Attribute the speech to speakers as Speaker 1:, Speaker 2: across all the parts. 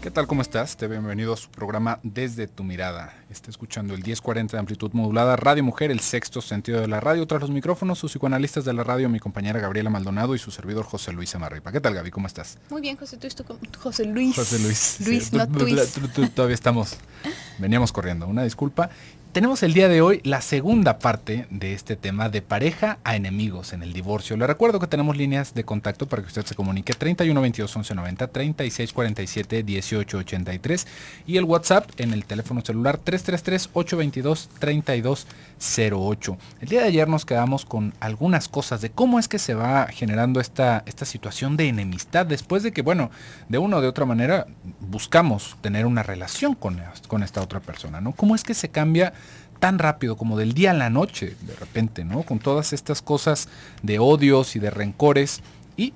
Speaker 1: ¿Qué tal? ¿Cómo estás? Te bienvenido a su programa Desde tu mirada. Está escuchando el 1040 de amplitud modulada Radio Mujer, el sexto sentido de la radio. Tras los micrófonos, sus psicoanalistas de la radio, mi compañera Gabriela Maldonado y su servidor José Luis Amarripa. ¿Qué tal, Gaby? ¿Cómo estás?
Speaker 2: Muy bien, José, tú estás? José Luis. José Luis. Luis, no tú,
Speaker 1: Todavía estamos. Veníamos corriendo. Una disculpa tenemos el día de hoy la segunda parte de este tema de pareja a enemigos en el divorcio. Le recuerdo que tenemos líneas de contacto para que usted se comunique 31 22 11 90 36 47 18 83 y el WhatsApp en el teléfono celular 333 822 32 08. El día de ayer nos quedamos con algunas cosas de cómo es que se va generando esta, esta situación de enemistad después de que, bueno, de una o de otra manera buscamos tener una relación con, con esta otra persona, ¿no? ¿Cómo es que se cambia tan rápido como del día a la noche, de repente, ¿no? Con todas estas cosas de odios y de rencores. Y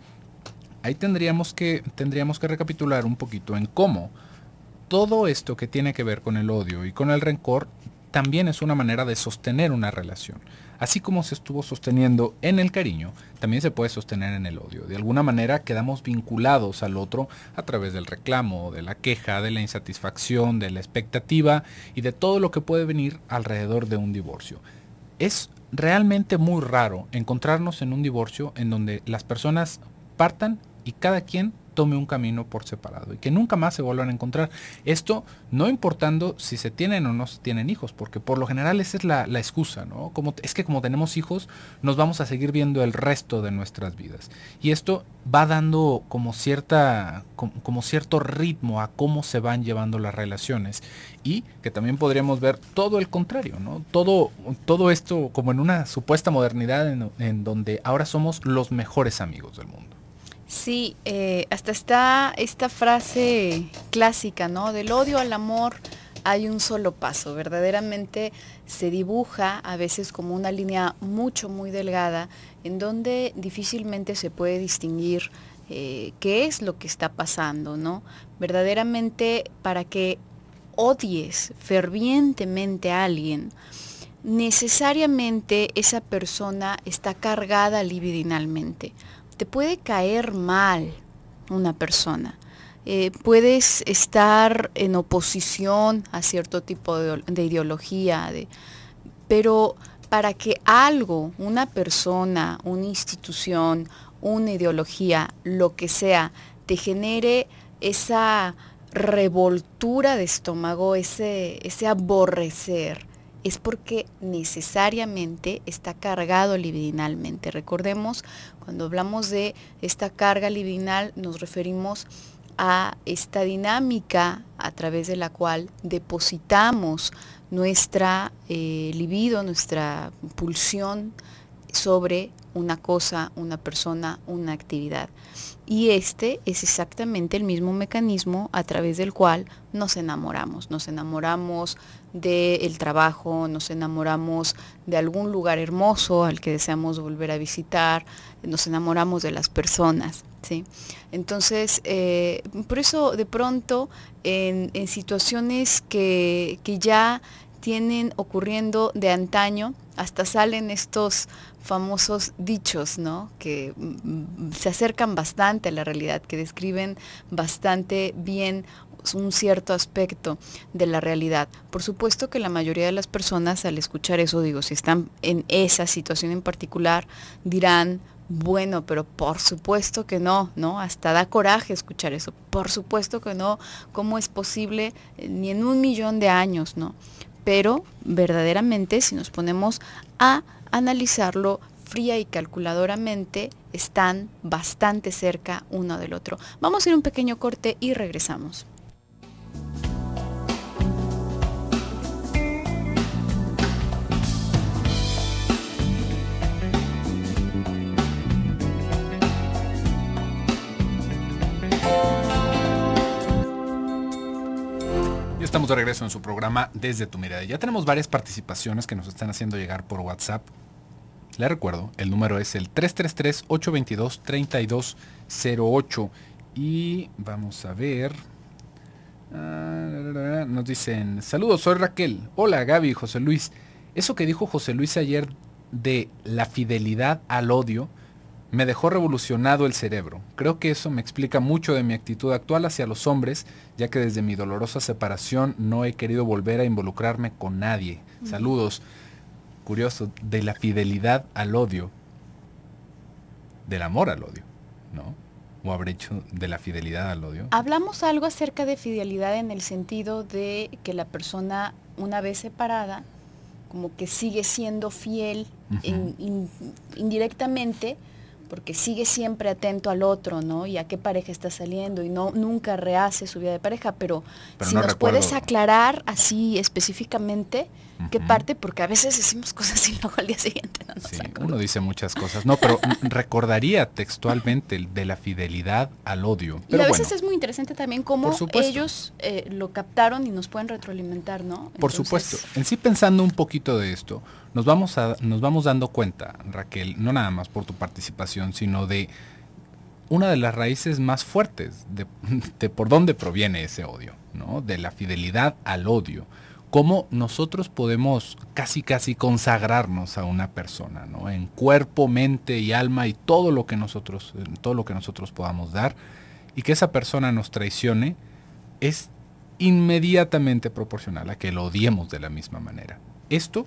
Speaker 1: ahí tendríamos que, tendríamos que recapitular un poquito en cómo todo esto que tiene que ver con el odio y con el rencor también es una manera de sostener una relación. Así como se estuvo sosteniendo en el cariño, también se puede sostener en el odio. De alguna manera quedamos vinculados al otro a través del reclamo, de la queja, de la insatisfacción, de la expectativa y de todo lo que puede venir alrededor de un divorcio. Es realmente muy raro encontrarnos en un divorcio en donde las personas partan y cada quien tome un camino por separado y que nunca más se vuelvan a encontrar. Esto no importando si se tienen o no se tienen hijos, porque por lo general esa es la, excusa, ¿no? Como, es que como tenemos hijos, nos vamos a seguir viendo el resto de nuestras vidas. Y esto va dando como, cierta, como, cierto ritmo a cómo se van llevando las relaciones y que también podríamos ver todo el contrario, ¿no? Todo, todo esto como en una supuesta modernidad en donde ahora somos los mejores amigos del mundo.
Speaker 2: Sí, eh, hasta está esta frase clásica, ¿no? Del odio al amor hay un solo paso. Verdaderamente se dibuja a veces como una línea mucho, muy delgada, en donde difícilmente se puede distinguir eh, qué es lo que está pasando, ¿no? Verdaderamente para que odies fervientemente a alguien, necesariamente esa persona está cargada libidinalmente te puede caer mal una persona. Eh, puedes estar en oposición a cierto tipo de, ideología, de, pero para que algo, una persona, una institución, una ideología, lo que sea, te genere esa revoltura de estómago, ese, ese aborrecer, es porque necesariamente está cargado libidinalmente. Recordemos cuando hablamos de esta carga libidinal nos referimos a esta dinámica a través de la cual depositamos nuestra eh, libido, nuestra pulsión sobre una cosa, una persona, una actividad. Y este es exactamente el mismo mecanismo a través del cual nos enamoramos. Nos enamoramos del trabajo, nos enamoramos de algún lugar hermoso al que deseamos volver a visitar, nos enamoramos de las personas. ¿sí? Entonces, eh, por eso de pronto en, situaciones que, que ya tienen ocurriendo de antaño, hasta salen estos famosos dichos, ¿no? Que mm, mm, se acercan bastante a la realidad, que describen bastante bien un cierto aspecto de la realidad. Por supuesto que la mayoría de las personas al escuchar eso, digo, si están en esa situación en particular, dirán, bueno, pero por supuesto que no, ¿no? Hasta da coraje escuchar eso. Por supuesto que no. ¿Cómo es posible? Eh, ni en un millón de años, ¿no? pero verdaderamente si nos ponemos a analizarlo fría y calculadoramente, están bastante cerca uno del otro. Vamos a ir un pequeño corte y regresamos.
Speaker 1: regreso en su programa Desde tu mirada. Ya tenemos varias participaciones que nos están haciendo llegar por WhatsApp. Le recuerdo, el número es el 333-822-3208. Y vamos a ver. Ah, nos dicen, saludos, soy Raquel. Hola Gaby, José Luis. Eso que dijo José Luis ayer de la fidelidad al odio, me dejó revolucionado el cerebro. Creo que eso me explica mucho de mi actitud actual hacia los hombres, ya que desde mi dolorosa separación no he querido volver a involucrarme con nadie. Saludos. Curioso, de la fidelidad al odio, del amor al odio, ¿no? O habré hecho de la fidelidad al odio.
Speaker 2: Hablamos algo acerca de fidelidad en el sentido de que la persona, una vez separada, como que sigue siendo fiel indirectamente porque sigue siempre atento al otro, ¿no? Y a qué pareja está saliendo y no nunca rehace su vida de pareja, pero,
Speaker 1: si nos puedes
Speaker 2: aclarar así específicamente, ¿Qué parte porque a veces decimos cosas y luego al día siguiente no nos sí,
Speaker 1: Uno dice muchas cosas, no, pero recordaría textualmente de la fidelidad al odio. Pero y a veces es
Speaker 2: muy interesante también cómo ellos eh, lo captaron y nos pueden retroalimentar, ¿no? por supuesto.
Speaker 1: En sí pensando un poquito de esto, nos vamos, a, nos vamos dando cuenta, Raquel, no nada más por tu participación, sino de una de las raíces más fuertes de, de por dónde proviene ese odio, ¿no? De la fidelidad al odio cómo nosotros podemos casi casi consagrarnos a una persona, ¿no? En cuerpo, mente y alma y todo lo que nosotros, todo lo que nosotros podamos dar, y que esa persona nos traicione, es inmediatamente proporcional a que lo odiemos de la misma manera. Esto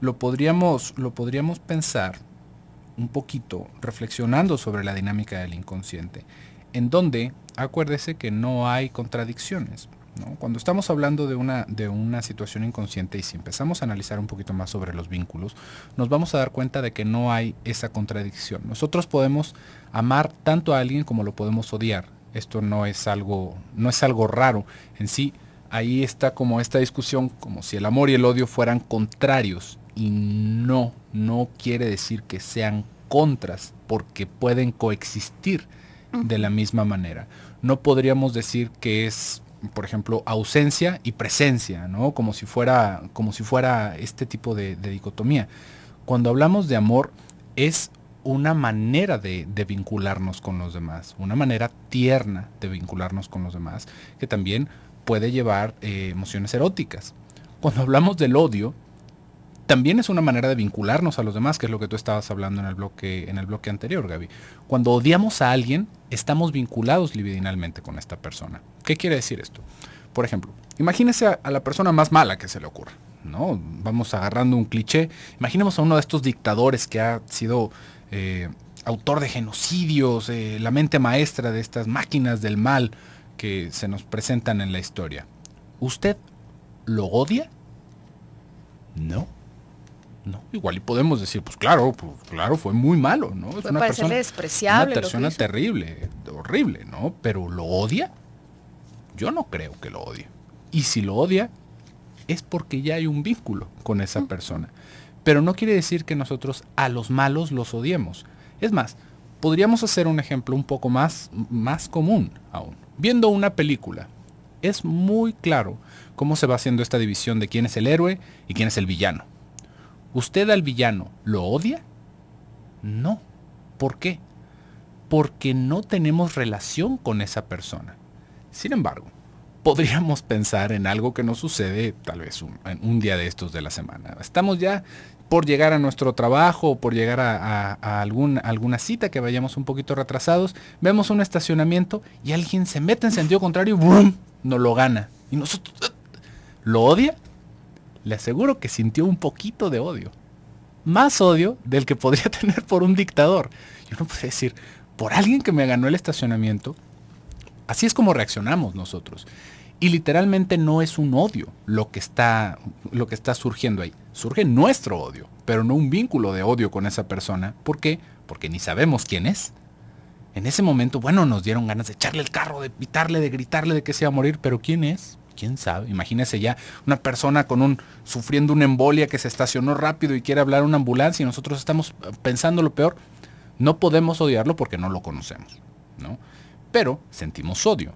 Speaker 1: lo podríamos, lo podríamos pensar un poquito reflexionando sobre la dinámica del inconsciente, en donde acuérdese que no hay contradicciones. Cuando estamos hablando de una, de una situación inconsciente y si empezamos a analizar un poquito más sobre los vínculos, nos vamos a dar cuenta de que no hay esa contradicción. Nosotros podemos amar tanto a alguien como lo podemos odiar. Esto no es algo, no es algo raro en sí. Ahí está como esta discusión, como si el amor y el odio fueran contrarios. Y no, no quiere decir que sean contras, porque pueden coexistir de la misma manera. No podríamos decir que es por ejemplo, ausencia y presencia, ¿no? Como si fuera, como si fuera este tipo de, dicotomía. Cuando hablamos de amor, es una manera de, vincularnos con los demás, una manera tierna de vincularnos con los demás, que también puede llevar eh, emociones eróticas. Cuando hablamos del odio, también es una manera de vincularnos a los demás, que es lo que tú estabas hablando en el bloque, en el bloque anterior, Gaby. Cuando odiamos a alguien, estamos vinculados libidinalmente con esta persona. ¿Qué quiere decir esto? Por ejemplo, imagínese a, la persona más mala que se le ocurra. ¿no? Vamos agarrando un cliché. Imaginemos a uno de estos dictadores que ha sido eh, autor de genocidios, eh, la mente maestra de estas máquinas del mal que se nos presentan en la historia. ¿Usted lo odia? No. Igual y podemos decir, pues claro, pues claro, fue muy malo, ¿no? una persona, Una persona terrible, horrible, ¿no? Pero ¿lo odia? Yo no creo que lo odie. Y si lo odia, es porque ya hay un vínculo con esa persona. Pero no quiere decir que nosotros a los malos los odiemos. Es más, podríamos hacer un ejemplo un poco más, más común aún. Viendo una película, es muy claro cómo se va haciendo esta división de quién es el héroe y quién es el villano. ¿Usted al villano lo odia? No. ¿Por qué? Porque no tenemos relación con esa persona. Sin embargo, podríamos pensar en algo que nos sucede tal vez un, en un día de estos de la semana. Estamos ya por llegar a nuestro trabajo o por llegar a, alguna cita que vayamos un poquito retrasados, vemos un estacionamiento y alguien se mete en sentido contrario y ¡brum! nos lo gana. Y nosotros... Eh, ¿Lo odia? le aseguro que sintió un poquito de odio. Más odio del que podría tener por un dictador. Yo no puedo decir, por alguien que me ganó el estacionamiento, así es como reaccionamos nosotros. Y literalmente no es un odio lo que está, lo que está surgiendo ahí. Surge nuestro odio, pero no un vínculo de odio con esa persona. ¿Por qué? Porque ni sabemos quién es. En ese momento, bueno, nos dieron ganas de echarle el carro, de pitarle, de gritarle de que se iba a morir, pero ¿quién es? quién sabe, imagínese ya una persona con un sufriendo una embolia que se estacionó rápido y quiere hablar a una ambulancia y nosotros estamos eh, pensando lo peor. No podemos odiarlo porque no lo conocemos, ¿no? Pero sentimos odio.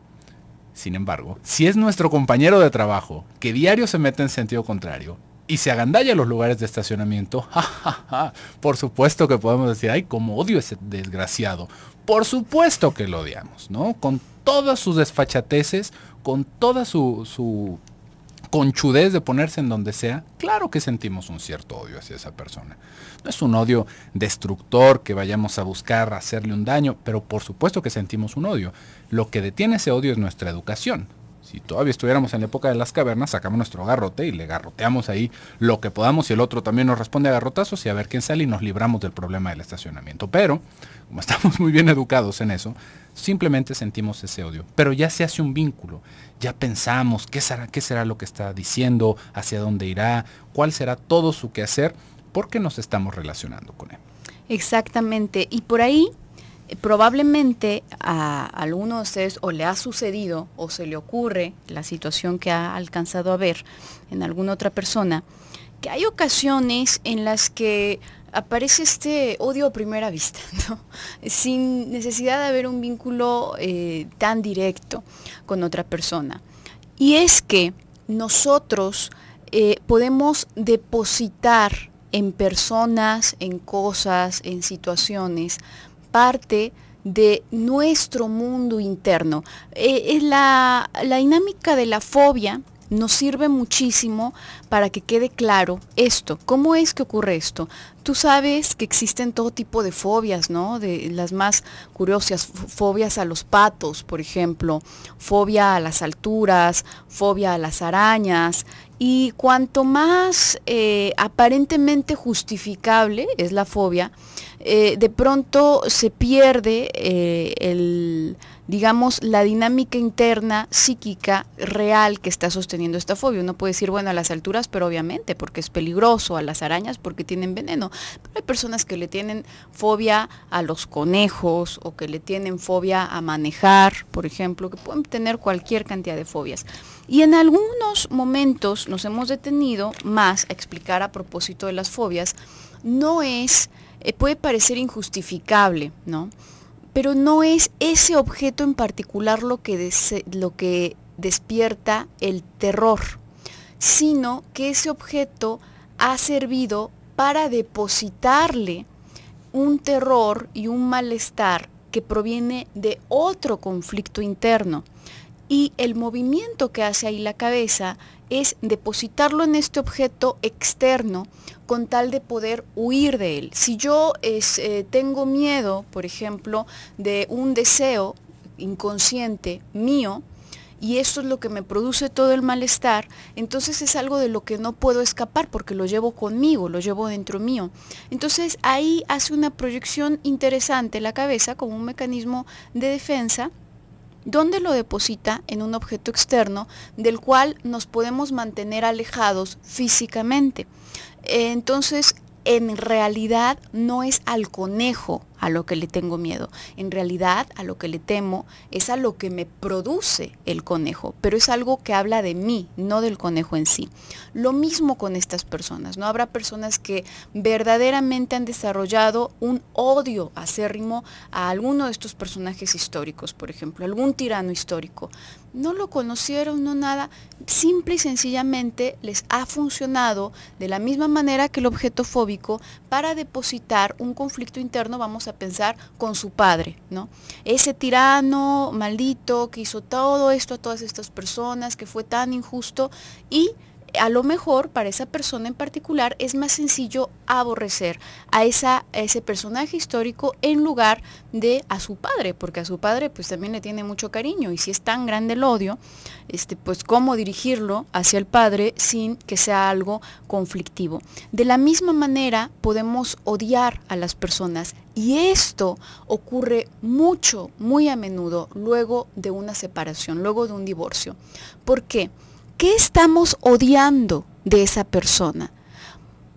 Speaker 1: Sin embargo, si es nuestro compañero de trabajo que diario se mete en sentido contrario y se agandalla los lugares de estacionamiento, jajaja, por supuesto que podemos decir, ay, cómo odio ese desgraciado. Por supuesto que lo odiamos, ¿no? Con todas sus desfachateces, con toda su, conchudez de ponerse en donde sea, claro que sentimos un cierto odio hacia esa persona. No es un odio destructor que vayamos a buscar hacerle un daño, pero por supuesto que sentimos un odio. Lo que detiene ese odio es nuestra educación si todavía estuviéramos en la época de las cavernas, sacamos nuestro garrote y le garroteamos ahí lo que podamos y el otro también nos responde a garrotazos y a ver quién sale y nos libramos del problema del estacionamiento. Pero, como estamos muy bien educados en eso, simplemente sentimos ese odio. Pero ya se hace un vínculo, ya pensamos qué será, qué será lo que está diciendo, hacia dónde irá, cuál será todo su quehacer, porque nos estamos relacionando con él.
Speaker 2: Exactamente. Y por ahí probablemente a alguno de ustedes o le ha sucedido o se le ocurre la situación que ha alcanzado a ver en alguna otra persona, que hay ocasiones en las que aparece este odio a primera vista, sin necesidad de haber un vínculo eh, tan directo con otra persona. Y es que nosotros eh, podemos depositar en personas, en cosas, en situaciones, parte de nuestro mundo interno. Eh, la, la dinámica de la fobia nos sirve muchísimo para que quede claro esto. ¿Cómo es que ocurre esto? Tú sabes que existen todo tipo de fobias, ¿no? De las más curiosas, fobias a los patos, por ejemplo, fobia a las alturas, fobia a las arañas. Y cuanto más eh, aparentemente justificable es la fobia, eh, de pronto se pierde eh, el, digamos, la dinámica interna psíquica real que está sosteniendo esta fobia. Uno puede decir, bueno, a las alturas, pero obviamente, porque es peligroso, a las arañas porque tienen veneno. Pero hay personas que le tienen fobia a los conejos o que le tienen fobia a manejar, por ejemplo, que pueden tener cualquier cantidad de fobias. Y en algunos momentos nos hemos detenido más a explicar a propósito de las fobias, no es eh, puede parecer injustificable, ¿no? Pero no es ese objeto en particular lo que despierta el terror, sino que ese objeto ha servido para depositarle un terror y un malestar que proviene de otro conflicto interno. Y el movimiento que hace ahí la cabeza es depositarlo en este objeto externo con tal de poder huir de él. Si yo eh, tengo miedo, por ejemplo, de un deseo inconsciente mío, y eso es lo que me produce todo el malestar, entonces es algo de lo que no puedo escapar porque lo llevo conmigo, lo llevo dentro mío. Entonces ahí hace una proyección interesante la cabeza como un mecanismo de defensa dónde lo deposita en un objeto externo del cual nos podemos mantener alejados físicamente. Eh, entonces, en realidad no es al conejo a lo que le tengo miedo. En realidad a lo que le temo es a lo que me produce el conejo, pero es algo que habla de mí, no del conejo en sí. Lo mismo con estas personas, ¿no? Habrá personas que verdaderamente han desarrollado un odio acérrimo a alguno de estos personajes históricos, por ejemplo, algún tirano histórico no lo conocieron, no nada, simple y sencillamente les ha funcionado de la misma manera que el objeto fóbico para depositar un conflicto interno, vamos a pensar, con su padre, ¿no? Ese tirano maldito que hizo todo esto a todas estas personas, que fue tan injusto y a lo mejor para esa persona en particular es más sencillo aborrecer a, esa, ese personaje histórico en lugar de a su padre, porque a su padre pues también le tiene mucho cariño y si es tan grande el odio, este, pues cómo dirigirlo hacia el padre sin que sea algo conflictivo. De la misma manera podemos odiar a las personas y esto ocurre mucho, muy a menudo, luego de una separación, luego de un divorcio. ¿Por qué? ¿Qué estamos odiando de esa persona?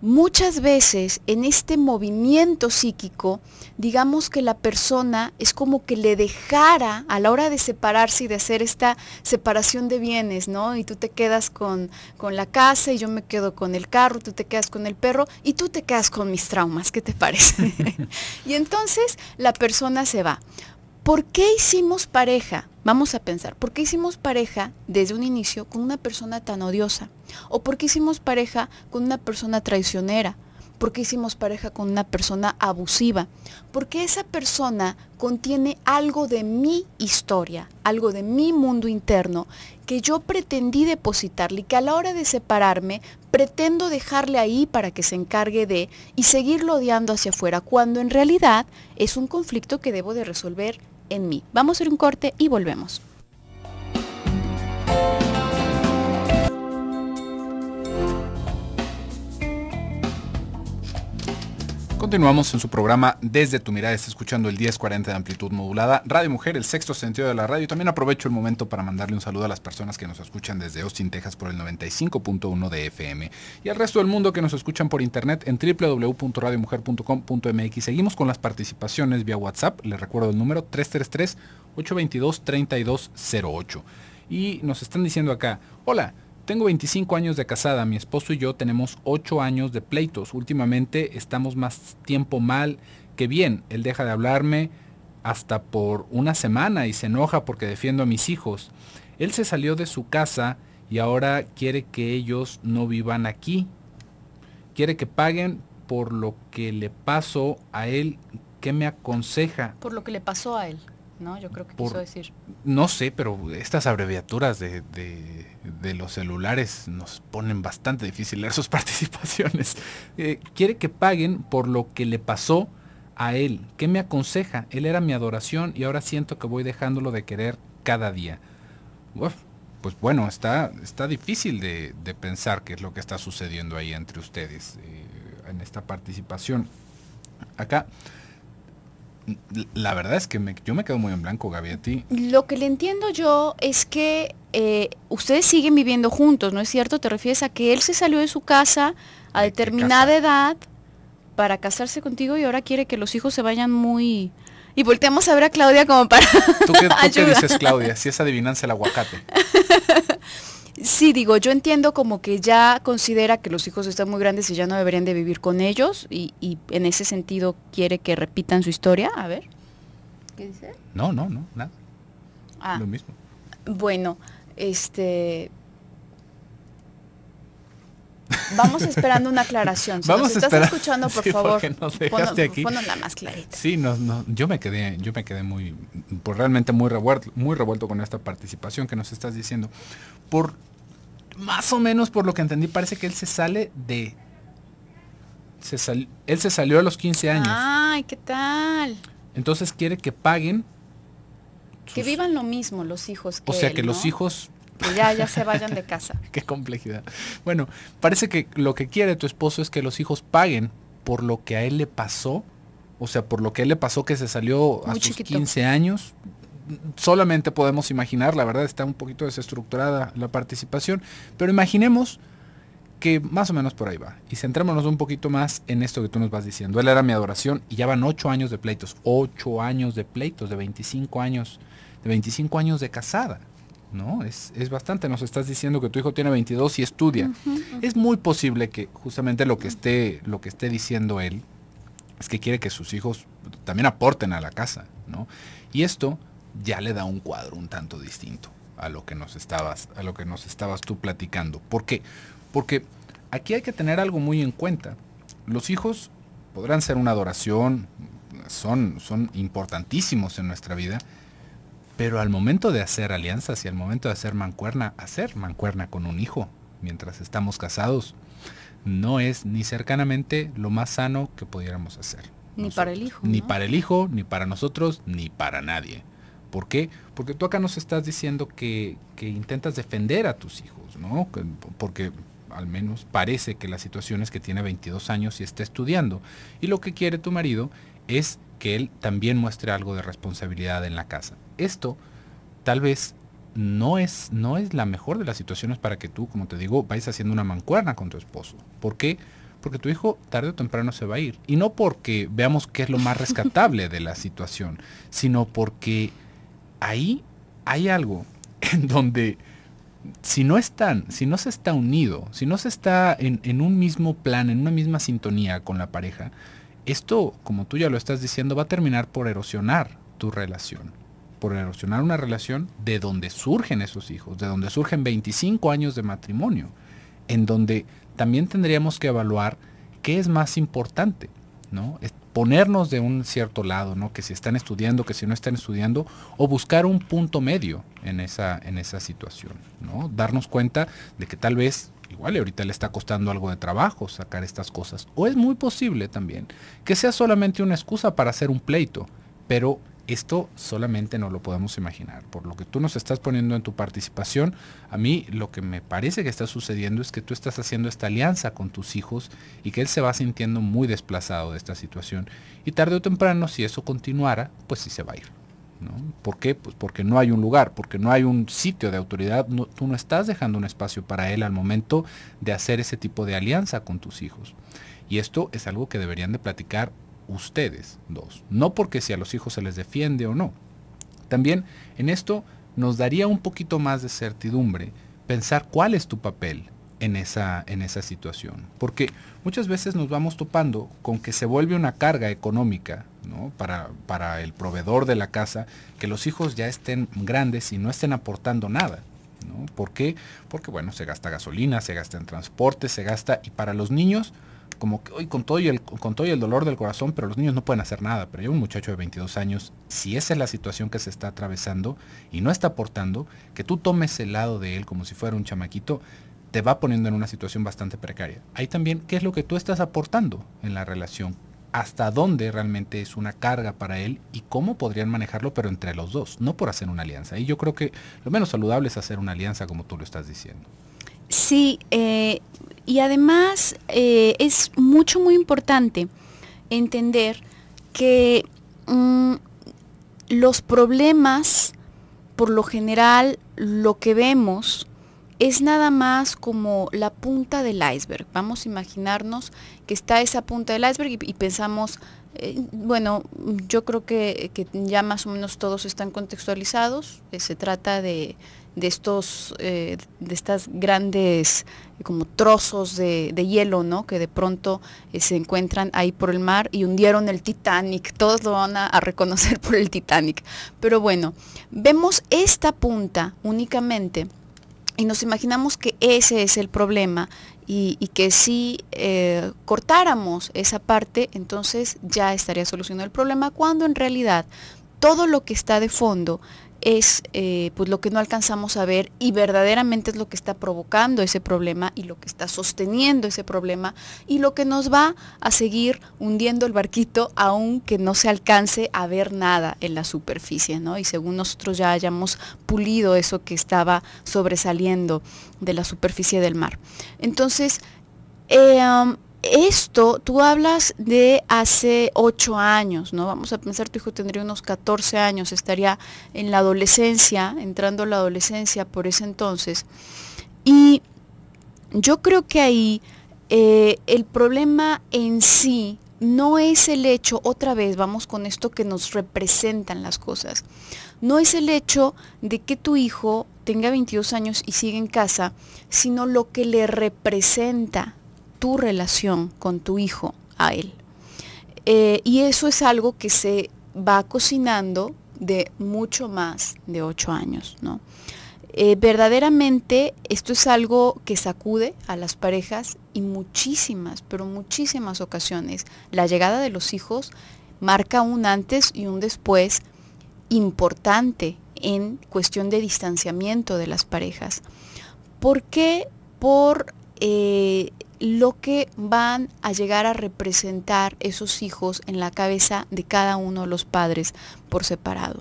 Speaker 2: Muchas veces en este movimiento psíquico, digamos que la persona es como que le dejara a la hora de separarse y de hacer esta separación de bienes, ¿no? Y tú te quedas con, con la casa y yo me quedo con el carro, tú te quedas con el perro y tú te quedas con mis traumas, ¿qué te parece? y entonces la persona se va. ¿Por qué hicimos pareja? Vamos a pensar, ¿por qué hicimos pareja desde un inicio con una persona tan odiosa? ¿O por qué hicimos pareja con una persona traicionera? ¿Por qué hicimos pareja con una persona abusiva? Porque esa persona contiene algo de mi historia, algo de mi mundo interno que yo pretendí depositarle y que a la hora de separarme pretendo dejarle ahí para que se encargue de y seguirlo odiando hacia afuera, cuando en realidad es un conflicto que debo de resolver en mí. Vamos a hacer un corte y volvemos. Continuamos
Speaker 1: en su programa Desde tu mirada, está escuchando el 1040 de amplitud modulada, Radio Mujer, el sexto sentido de la radio. También aprovecho el momento para mandarle un saludo a las personas que nos escuchan desde Austin, Texas por el 95.1 de FM y al resto del mundo que nos escuchan por internet en www.radiomujer.com.mx. Seguimos con las participaciones vía WhatsApp, les recuerdo el número 333 822 3208. Y nos están diciendo acá, hola, tengo 25 años de casada, mi esposo y yo tenemos 8 años de pleitos. Últimamente estamos más tiempo mal que bien. Él deja de hablarme hasta por una semana y se enoja porque defiendo a mis hijos. Él se salió de su casa y ahora quiere que ellos no vivan aquí. Quiere que paguen por lo que le pasó a él. ¿Qué me aconseja?
Speaker 2: Por lo que le pasó a él. ¿no? Yo creo que quiso decir.
Speaker 1: No sé, pero estas abreviaturas de, los celulares nos ponen bastante difícil leer sus participaciones. Eh, quiere que paguen por lo que le pasó a él. ¿Qué me aconseja? Él era mi adoración y ahora siento que voy dejándolo de querer cada día. pues bueno, está, está difícil de, pensar qué es lo que está sucediendo ahí entre ustedes eh, en esta participación. Acá la verdad es que yo me quedo muy en blanco, Gaby, a ti.
Speaker 2: Lo que le entiendo yo es que eh, ustedes siguen viviendo juntos, ¿no es cierto? ¿Te refieres a que él se salió de su casa a determinada edad para casarse contigo y ahora quiere que los hijos se vayan muy... Y volteamos a ver a Claudia como para... ¿Tú qué, tú qué dices, Claudia?
Speaker 1: Si es adivinanza el aguacate.
Speaker 2: Sí, digo, yo entiendo como que ya considera que los hijos están muy grandes y ya no deberían de vivir con ellos y, en ese sentido quiere que repitan su historia. A ver. ¿Qué dice?
Speaker 1: No, no, no, nada.
Speaker 2: Ah. Lo mismo. Bueno, este... Vamos esperando una aclaración. Si Vamos nos estás escuchando, por favor, nos la más clarita.
Speaker 1: Sí, no, yo me quedé, yo me quedé muy, pues realmente muy revuelto, muy revuelto con esta participación que nos estás diciendo. Por más o menos por lo que entendí, parece que él se sale de... él se salió a los 15 años.
Speaker 2: Ay, ¿qué tal?
Speaker 1: Entonces quiere que paguen.
Speaker 2: que vivan lo mismo los hijos. o sea, que los hijos... Que ya, ya se vayan de casa.
Speaker 1: Qué complejidad. Bueno, parece que lo que quiere tu esposo es que los hijos paguen por lo que a él le pasó. O sea, por lo que a él le pasó que se salió a sus 15 años, solamente podemos imaginar, la verdad está un poquito desestructurada la participación, pero imaginemos que más o menos por ahí va. Y centrémonos un poquito más en esto que tú nos vas diciendo. Él era mi adoración y ya van ocho años de pleitos. Ocho años de pleitos, de 25 años, de 25 años de casada. ¿No? Es, bastante. Nos estás diciendo que tu hijo tiene 22 y estudia. Es muy posible que justamente lo que esté, lo que esté diciendo él es que quiere que sus hijos también aporten a la casa, ¿no? Y esto ya le da un cuadro un tanto distinto a lo que nos estabas, a lo que nos estabas tú platicando. ¿Por qué? Porque aquí hay que tener algo muy en cuenta. Los hijos podrán ser una adoración, son, son importantísimos en nuestra vida, pero al momento de hacer alianzas y al momento de hacer mancuerna, hacer mancuerna con un hijo mientras estamos casados, no es ni cercanamente lo más sano que pudiéramos hacer.
Speaker 2: Ni para el hijo. Ni
Speaker 1: para el hijo, ni para nosotros, ni para nadie. ¿Por qué? Porque tú acá nos estás diciendo que, intentas defender a tus hijos, ¿no? Porque al menos parece que la situación es que tiene 22 años y está estudiando. Y lo que quiere tu marido es que él también muestre algo de responsabilidad en la casa. Esto tal vez no es, no es la mejor de las situaciones para que tú, como te digo, vayas haciendo una mancuerna con tu esposo. ¿Por qué? Porque tu hijo tarde o temprano se va a ir. Y no porque veamos qué es lo más rescatable de la situación, sino porque ahí hay algo en donde si no están, si no se está unido, si no se está en, un mismo plan, en una misma sintonía con la pareja, esto, como tú ya lo estás diciendo, va a terminar por erosionar tu relación. Por erosionar una relación de donde surgen esos hijos, de donde surgen 25 años de matrimonio, en donde también tendríamos que evaluar qué es más importante, ¿no? ponernos de un cierto lado, ¿no? Que si están estudiando, que si no están estudiando, o buscar un punto medio en esa, en esa situación, ¿no? Darnos cuenta de que tal vez igual ahorita le está costando algo de trabajo sacar estas cosas. O es muy posible también que sea solamente una excusa para hacer un pleito, pero esto solamente no lo podemos imaginar. Por lo que tú nos estás poniendo en tu participación, a mí lo que me parece que está sucediendo es que tú estás haciendo esta alianza con tus hijos y que él se va sintiendo muy desplazado de esta situación. Y tarde o temprano, si eso continuara, pues sí se va a ir. ¿no? ¿Por qué? Pues porque no hay un lugar, porque no hay un sitio de autoridad, tú no estás dejando un espacio para él al momento de hacer ese tipo de alianza con tus hijos. Y esto es algo que deberían de platicar ustedes dos, no porque si a los hijos se les defiende o no. También en esto nos daría un poquito más de certidumbre pensar cuál es tu papel en esa, en esa situación. Porque muchas veces nos vamos topando con que se vuelve una carga económica para, para, el proveedor de la casa, que los hijos ya estén grandes y no estén aportando nada. ¿no? ¿Por qué? Porque bueno, se gasta gasolina, se gasta en transporte, se gasta, y para los niños como que hoy con todo, y el, con todo y el dolor del corazón, pero los niños no pueden hacer nada. Pero yo, un muchacho de 22 años, si esa es la situación que se está atravesando y no está aportando, que tú tomes el lado de él como si fuera un chamaquito, te va poniendo en una situación bastante precaria. Ahí también, ¿qué es lo que tú estás aportando en la relación? ¿Hasta dónde realmente es una carga para él y cómo podrían manejarlo, pero entre los dos, no por hacer una alianza? Y yo creo que lo menos saludable es hacer una alianza como tú lo estás diciendo.
Speaker 2: Sí, eh, y además eh, es mucho, muy importante entender que mm, los problemas, por lo general, lo que vemos es nada más como la punta del iceberg. Vamos a imaginarnos que está esa punta del iceberg y, pensamos, eh, bueno, yo creo que, ya más o menos todos están contextualizados, se trata de de, estos, eh, de estas grandes eh, como trozos de, hielo, ¿no? Que de pronto eh, se encuentran ahí por el mar y hundieron el Titanic. Todos lo van a, reconocer por el Titanic. Pero bueno, vemos esta punta únicamente y nos imaginamos que ese es el problema y, que si cortáramos esa parte, entonces ya estaría solucionado el problema, cuando en realidad todo lo que está de fondo es eh, pues lo que no alcanzamos a ver y verdaderamente es lo que está provocando ese problema y lo que está sosteniendo ese problema y lo que nos va a seguir hundiendo el barquito aunque no se alcance a ver nada en la superficie, ¿no? Y según nosotros ya hayamos pulido eso que estaba sobresaliendo de la superficie del mar. Entonces, eh, um, esto, tú hablas de hace ocho años, ¿no? Vamos a pensar, tu hijo tendría unos 14 años, estaría en la adolescencia, entrando a la adolescencia por ese entonces. Y yo creo que ahí eh, el problema en sí no es el hecho, otra vez vamos con esto que nos representan las cosas, no es el hecho de que tu hijo tenga 22 años y sigue en casa, sino lo que le representa tu relación con tu hijo a él. Eh, y eso es algo que se va cocinando de mucho más de ocho años, ¿no? Eh, verdaderamente esto es algo que sacude a las parejas y muchísimas, pero muchísimas ocasiones la llegada de los hijos marca un antes y un después importante en cuestión de distanciamiento de las parejas. ¿Por qué? Por eh, lo que van a llegar a representar esos hijos en la cabeza de cada uno de los padres por separado.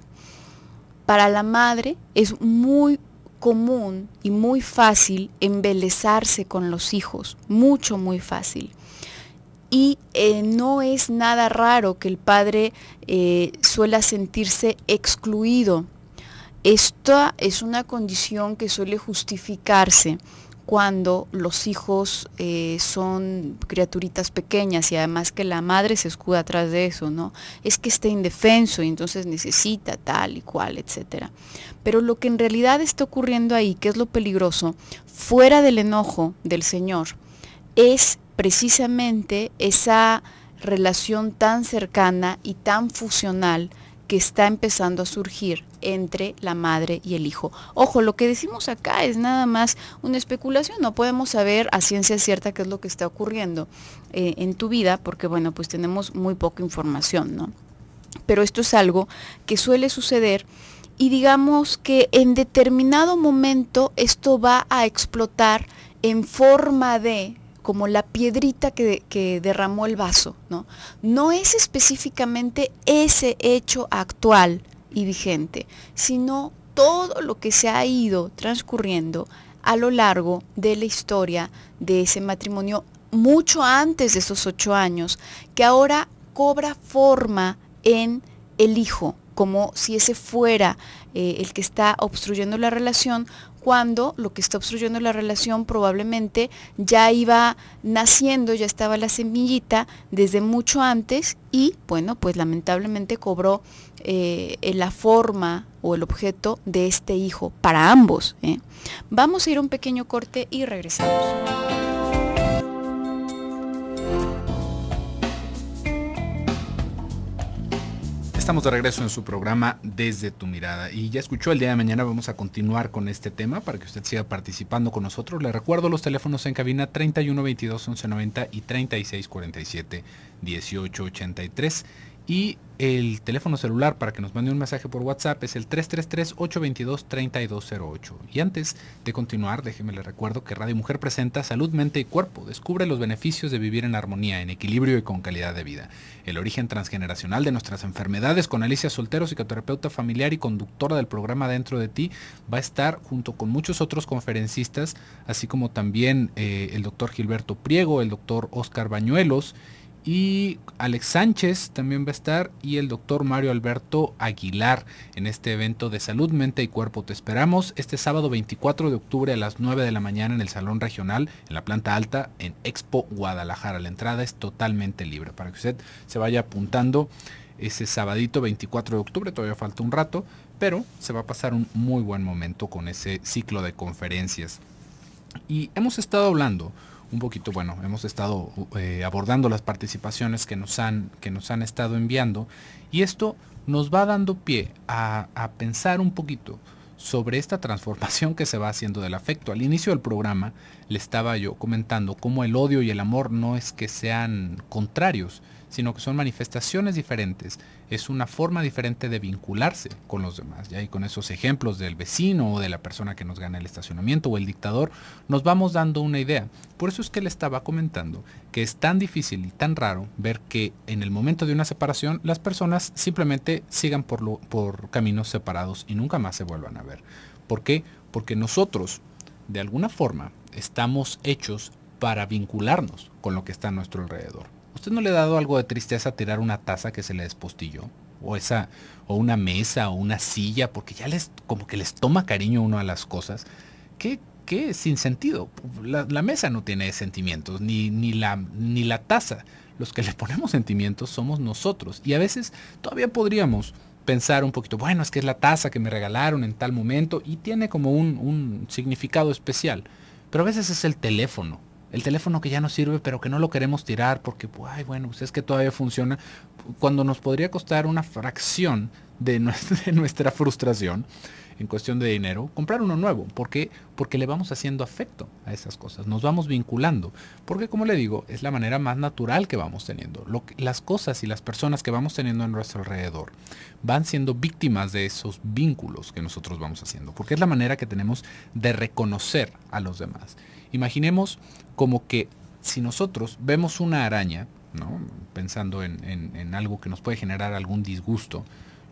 Speaker 2: Para la madre es muy común y muy fácil embelezarse con los hijos, mucho, muy fácil. Y eh, no es nada raro que el padre eh, suela sentirse excluido. Esta es una condición que suele justificarse cuando los hijos eh, son criaturitas pequeñas y además que la madre se escuda atrás de eso, ¿no? Es que está indefenso y entonces necesita tal y cual, etcétera. Pero lo que en realidad está ocurriendo ahí, que es lo peligroso, fuera del enojo del Señor, es precisamente esa relación tan cercana y tan fusional que está empezando a surgir entre la madre y el hijo. Ojo, lo que decimos acá es nada más una especulación, no podemos saber a ciencia cierta qué es lo que está ocurriendo eh, en tu vida, porque bueno, pues tenemos muy poca información, ¿no? Pero esto es algo que suele suceder y digamos que en determinado momento esto va a explotar en forma de como la piedrita que, derramó el vaso, ¿no? No es específicamente ese hecho actual y vigente, sino todo lo que se ha ido transcurriendo a lo largo de la historia de ese matrimonio mucho antes de esos ocho años, que ahora cobra forma en el hijo, como si ese fuera eh, el que está obstruyendo la relación, cuando lo que está obstruyendo la relación probablemente ya iba naciendo, ya estaba la semillita desde mucho antes y bueno, pues lamentablemente cobró eh, la forma o el objeto de este hijo para ambos. ¿eh? Vamos a ir a un pequeño corte y regresamos.
Speaker 1: estamos de regreso en su programa Desde tu mirada. Y ya escuchó, el día de mañana vamos a continuar con este tema para que usted siga participando con nosotros. Le recuerdo los teléfonos en cabina 3122-1190 y 3647-1883. Y el teléfono celular para que nos mande un mensaje por WhatsApp es el 333-822-3208. Y antes de continuar, déjeme le recuerdo que Radio Mujer presenta Salud, Mente y Cuerpo. Descubre los beneficios de vivir en armonía, en equilibrio y con calidad de vida. El origen transgeneracional de nuestras enfermedades con Alicia Soltero, psicoterapeuta familiar y conductora del programa Dentro de ti, va a estar junto con muchos otros conferencistas, así como también eh, el doctor Gilberto Priego, el doctor Oscar Bañuelos, y Alex Sánchez también va a estar y el doctor Mario Alberto Aguilar en este evento de salud, mente y cuerpo. Te esperamos este sábado 24 de octubre a las 9 de la mañana en el Salón Regional, en la planta alta, en Expo Guadalajara. La entrada es totalmente libre para que usted se vaya apuntando ese sabadito 24 de octubre, todavía falta un rato, pero se va a pasar un muy buen momento con ese ciclo de conferencias. Y hemos estado hablando un poquito, bueno, hemos estado eh, abordando las participaciones que nos, han, que nos han estado enviando y esto nos va dando pie a, a pensar un poquito sobre esta transformación que se va haciendo del afecto. Al inicio del programa le estaba yo comentando cómo el odio y el amor no es que sean contrarios, sino que son manifestaciones diferentes. Es una forma diferente de vincularse con los demás. ¿ya? Y con esos ejemplos del vecino o de la persona que nos gana el estacionamiento o el dictador, nos vamos dando una idea. Por eso es que le estaba comentando que es tan difícil y tan raro ver que en el momento de una separación las personas simplemente sigan por, por caminos separados y nunca más se vuelvan a ver. ¿Por qué? Porque nosotros, de alguna forma, estamos hechos para vincularnos con lo que está a nuestro alrededor. ¿Usted no le ha dado algo de tristeza tirar una taza que se le despostilló? O esa, o una mesa, o una silla, porque ya les, como que les toma cariño uno a las cosas. ¿Qué, qué sin sentido? La, mesa no tiene sentimientos, ni, ni, la, ni la taza. Los que le ponemos sentimientos somos nosotros. Y a veces todavía podríamos pensar un poquito, bueno, es que es la taza que me regalaron en tal momento y tiene como un, un significado especial. Pero a veces es el teléfono el teléfono que ya no sirve, pero que no lo queremos tirar porque, ay, bueno, pues es que todavía funciona. Cuando nos podría costar una fracción de nuestra, frustración en cuestión de dinero, comprar uno nuevo. ¿Por qué? Porque le vamos haciendo afecto a esas cosas, nos vamos vinculando. Porque como le digo, es la manera más natural que vamos teniendo. las cosas y las personas que vamos teniendo en nuestro alrededor van siendo víctimas de esos vínculos que nosotros vamos haciendo. Porque es la manera que tenemos de reconocer a los demás. Imaginemos como que si nosotros vemos una araña, pensando en, algo que nos puede generar algún disgusto,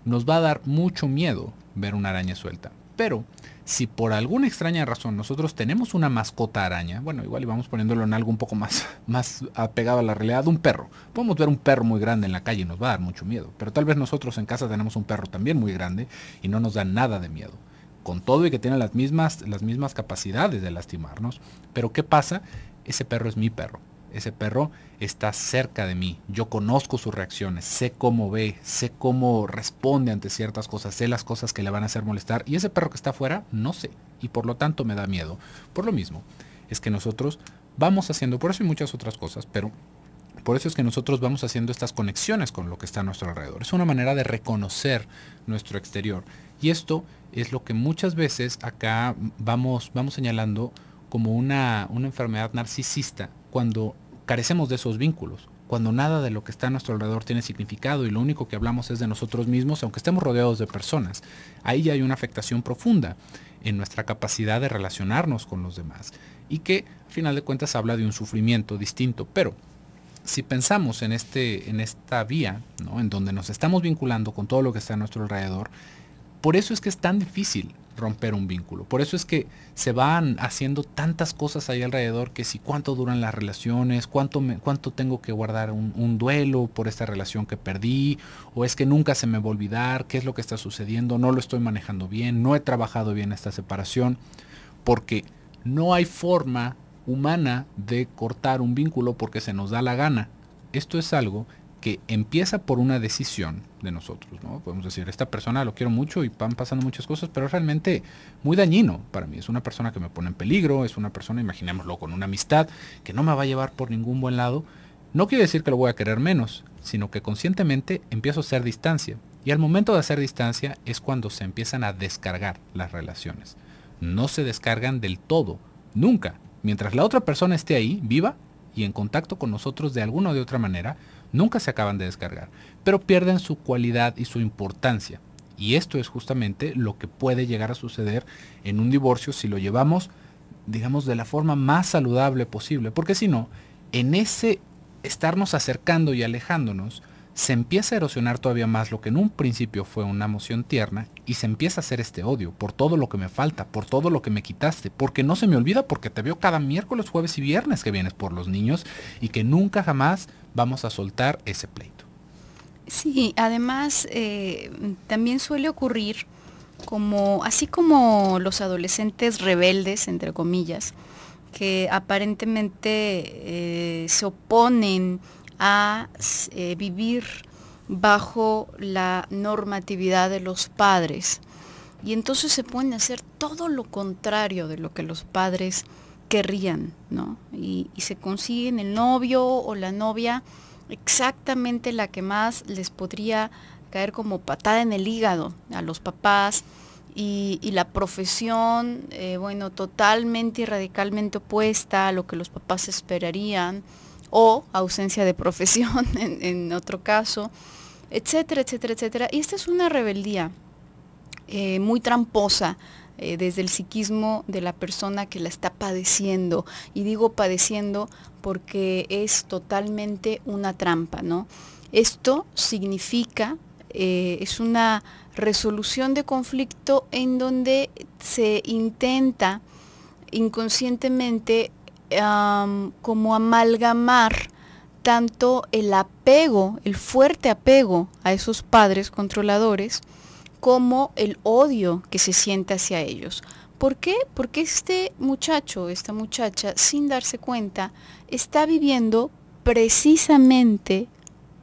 Speaker 1: nos va a dar mucho miedo ver una araña suelta. Pero si por alguna extraña razón nosotros tenemos una mascota araña, bueno, igual vamos poniéndolo en algo un poco más, más apegado a la realidad, un perro. Podemos ver un perro muy grande en la calle y nos va a dar mucho miedo, pero tal vez nosotros en casa tenemos un perro también muy grande y no nos da nada de miedo con todo y que tiene las mismas, las mismas capacidades de lastimarnos. Pero ¿qué pasa? Ese perro es mi perro. Ese perro está cerca de mí. Yo conozco sus reacciones, sé cómo ve, sé cómo responde ante ciertas cosas, sé las cosas que le van a hacer molestar. Y ese perro que está afuera, no sé. Y por lo tanto me da miedo. Por lo mismo, es que nosotros vamos haciendo, por eso y muchas otras cosas, pero por eso es que nosotros vamos haciendo estas conexiones con lo que está a nuestro alrededor. Es una manera de reconocer nuestro exterior. Y esto es lo que muchas veces acá vamos, vamos señalando como una, enfermedad narcisista, cuando carecemos de esos vínculos, cuando nada de lo que está a nuestro alrededor tiene significado y lo único que hablamos es de nosotros mismos, aunque estemos rodeados de personas. Ahí ya hay una afectación profunda en nuestra capacidad de relacionarnos con los demás y que al final de cuentas habla de un sufrimiento distinto. Pero si pensamos en, este, en esta vía, en donde nos estamos vinculando con todo lo que está a nuestro alrededor, por eso es que es tan difícil romper un vínculo. Por eso es que se van haciendo tantas cosas ahí alrededor que si cuánto duran las relaciones, cuánto, cuánto tengo que guardar un, un, duelo por esta relación que perdí, o es que nunca se me va a olvidar, qué es lo que está sucediendo, no lo estoy manejando bien, no he trabajado bien esta separación, porque no hay forma humana de cortar un vínculo porque se nos da la gana. Esto es algo empieza por una decisión de nosotros, ¿no? Podemos decir, esta persona lo quiero mucho y van pasando muchas cosas, pero es realmente muy dañino para mí. Es una persona que me pone en peligro, es una persona, imaginémoslo, con una amistad que no me va a llevar por ningún buen lado. No quiere decir que lo voy a querer menos, sino que conscientemente empiezo a hacer distancia. Y al momento de hacer distancia es cuando se empiezan a descargar las relaciones. No se descargan del todo, nunca. Mientras la otra persona esté ahí, viva y en contacto con nosotros de alguna o de otra manera, nunca se acaban de descargar, pero pierden su cualidad y su importancia. Y esto es justamente lo que puede llegar a suceder en un divorcio si lo llevamos, digamos, de la forma más saludable posible. Porque si no, en ese estarnos acercando y alejándonos, se empieza a erosionar todavía más lo que en un principio fue una emoción tierna y se empieza a hacer este odio por todo lo que me falta, por todo lo que me quitaste, porque no se me olvida porque te veo cada miércoles, jueves y viernes que vienes por los niños y que nunca jamás vamos a soltar ese pleito.
Speaker 2: Sí, además eh, también suele ocurrir como, así como los adolescentes rebeldes, entre comillas, que aparentemente eh, se oponen a eh, vivir bajo la normatividad de los padres. Y entonces se pueden hacer todo lo contrario de lo que los padres querrían, ¿no? Y, se consiguen el novio o la novia exactamente la que más les podría caer como patada en el hígado a los papás y, la profesión, eh, bueno, totalmente y radicalmente opuesta a lo que los papás esperarían o ausencia de profesión en, otro caso, etcétera, etcétera, etcétera. Y esta es una rebeldía eh, muy tramposa eh, desde el psiquismo de la persona que la está padeciendo. Y digo padeciendo porque es totalmente una trampa, ¿no? Esto significa, eh, es una resolución de conflicto en donde se intenta inconscientemente como amalgamar tanto el apego, el fuerte apego a esos padres controladores, como el odio que se siente hacia ellos. ¿Por qué? Porque este muchacho, esta muchacha, sin darse cuenta, está viviendo precisamente,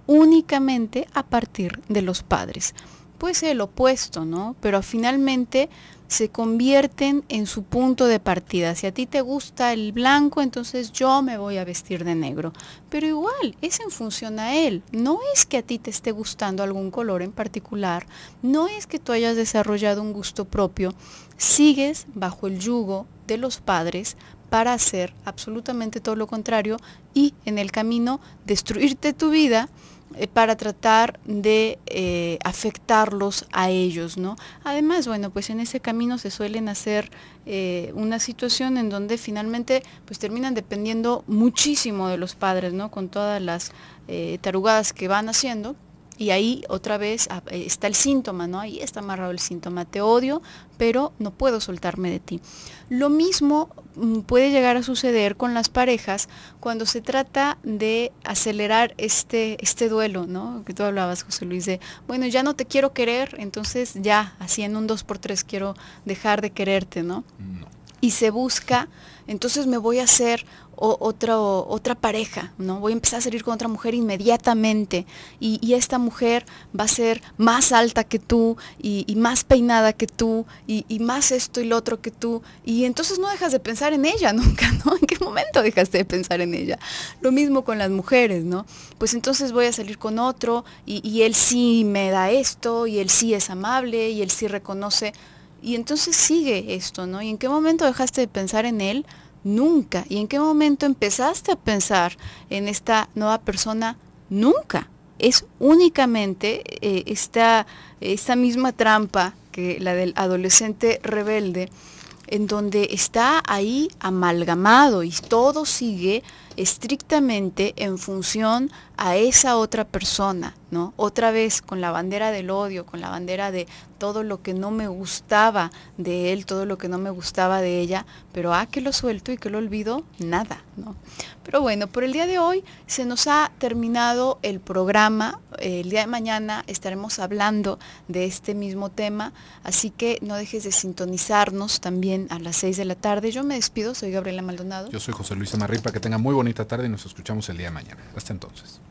Speaker 2: únicamente a partir de los padres. Puede ser el opuesto, ¿no? Pero finalmente se convierten en su punto de partida. Si a ti te gusta el blanco, entonces yo me voy a vestir de negro. Pero igual, es en función a él. No es que a ti te esté gustando algún color en particular, no es que tú hayas desarrollado un gusto propio. Sigues bajo el yugo de los padres para hacer absolutamente todo lo contrario y en el camino destruirte tu vida eh, para tratar de eh, afectarlos a ellos, ¿no? Además, bueno, pues en ese camino se suelen hacer eh, una situación en donde finalmente pues terminan dependiendo muchísimo de los padres, ¿no? Con todas las tarugadas que van haciendo. Y ahí otra vez ah, eh, está el síntoma, ¿no? Ahí está amarrado el síntoma. Te odio, pero no puedo soltarme de ti. Lo mismo mm, puede llegar a suceder con las parejas cuando se trata de acelerar este, este duelo, ¿no? Que tú hablabas, José Luis, de, bueno, ya no te quiero querer, entonces ya, así en un 2x3 quiero dejar de quererte, no. Y se busca, entonces me voy a hacer o, otra pareja, ¿no? Voy a empezar a salir con otra mujer inmediatamente y, esta mujer va a ser más alta que tú y, más peinada que tú y, y, más esto y lo otro que tú. Y entonces no dejas de pensar en ella nunca, ¿no? ¿En qué momento dejaste de pensar en ella? Lo mismo con las mujeres, ¿no? Pues entonces voy a salir con otro y él sí me da esto y él sí es amable y él sí reconoce. Y entonces sigue esto, ¿no? ¿Y en qué momento dejaste de pensar en él? nunca. ¿Y en qué momento empezaste a pensar en esta nueva persona? Nunca. Es únicamente eh, esta, esta misma trampa que la del adolescente rebelde, en donde está ahí amalgamado y todo sigue estrictamente en función a esa otra persona, ¿no? Otra vez con la bandera del odio, con la bandera de todo lo que no me gustaba de él, todo lo que no me gustaba de ella, pero a ah, que lo suelto y que lo olvido, nada, ¿no? Pero bueno, por el día de hoy se nos ha terminado el programa. El día de mañana estaremos hablando de este mismo tema, así que no dejes de sintonizarnos también a las 6 de la tarde. Yo me despido, soy Gabriela Maldonado.
Speaker 1: Yo soy José Luis Amarripa, que tenga muy bonita tarde y nos escuchamos el día de mañana. Hasta entonces.